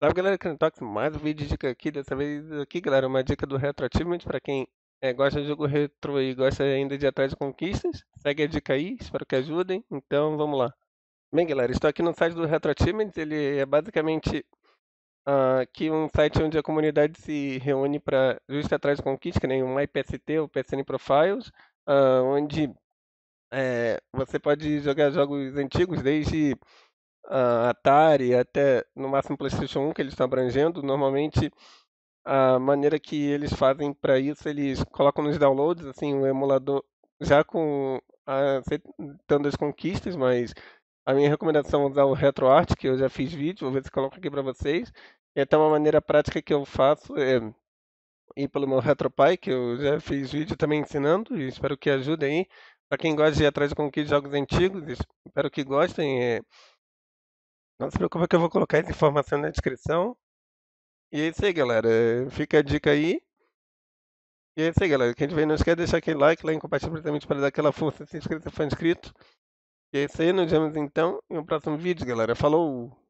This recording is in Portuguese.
Salve galera, que Tox, mais um vídeo de dica aqui, dessa vez aqui galera, uma dica do Retro Achievement para quem é, gosta de jogo retro e gosta ainda de atrás de conquistas, segue a dica aí, espero que ajudem, então vamos lá. Bem galera, estou aqui no site do Retro ele é basicamente uh, aqui um site onde a comunidade se reúne para justo atrás de conquistas, que nem um IPST ou PSN Profiles, uh, onde é, você pode jogar jogos antigos desde a Atari, até no máximo PlayStation 1 que eles estão abrangendo, normalmente a maneira que eles fazem para isso, eles colocam nos downloads, assim, o emulador já com aceitando as conquistas, mas a minha recomendação é usar o RetroArch, que eu já fiz vídeo, vou ver se coloco aqui para vocês. E é até uma maneira prática que eu faço é ir pelo meu RetroPie, que eu já fiz vídeo também ensinando, e espero que ajude aí. Para quem gosta de ir atrás de conquistas de jogos antigos, espero que gostem. É não se preocupe é que eu vou colocar essa informação na descrição. E é isso aí, galera. Fica a dica aí. E é isso aí, galera. Quem tiver, não esquece de deixar aquele like lá e compartilhamento para dar aquela força. Se inscrever se for inscrito. E é isso aí. Nos vemos então em um próximo vídeo, galera. Falou!